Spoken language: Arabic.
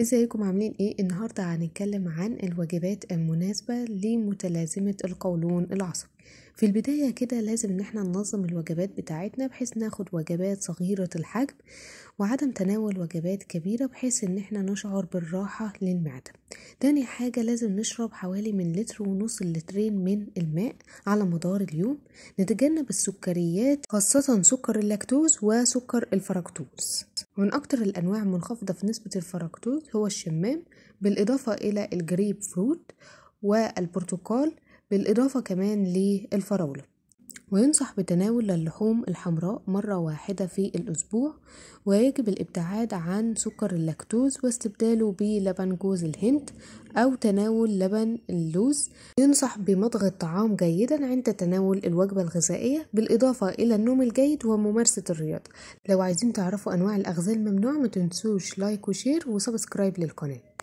ازيكم عاملين ايه النهارده هنتكلم عن الواجبات المناسبه لمتلازمه القولون العصبي في البدايه كده لازم ان احنا ننظم الوجبات بتاعتنا بحيث ناخد وجبات صغيره الحجم وعدم تناول وجبات كبيره بحيث ان احنا نشعر بالراحه للمعده تاني حاجه لازم نشرب حوالي من لتر ونص لترين من الماء على مدار اليوم نتجنب السكريات خاصه سكر اللاكتوز وسكر الفركتوز ومن أكتر الأنواع منخفضة في نسبة الفركتوز هو الشمام بالإضافة إلى الجريب فروت والبرتقال بالإضافة كمان للفراولة وينصح بتناول اللحوم الحمراء مرة واحدة في الأسبوع ويجب الابتعاد عن سكر اللاكتوز واستبداله بلبن جوز الهند أو تناول لبن اللوز ينصح بمضغ الطعام جيدا عند تناول الوجبة الغذائية بالإضافة إلى النوم الجيد وممارسة الرياضة لو عايزين تعرفوا أنواع الأغذية الممنوعة متنسوش لايك وشير وسبسكرايب للقناة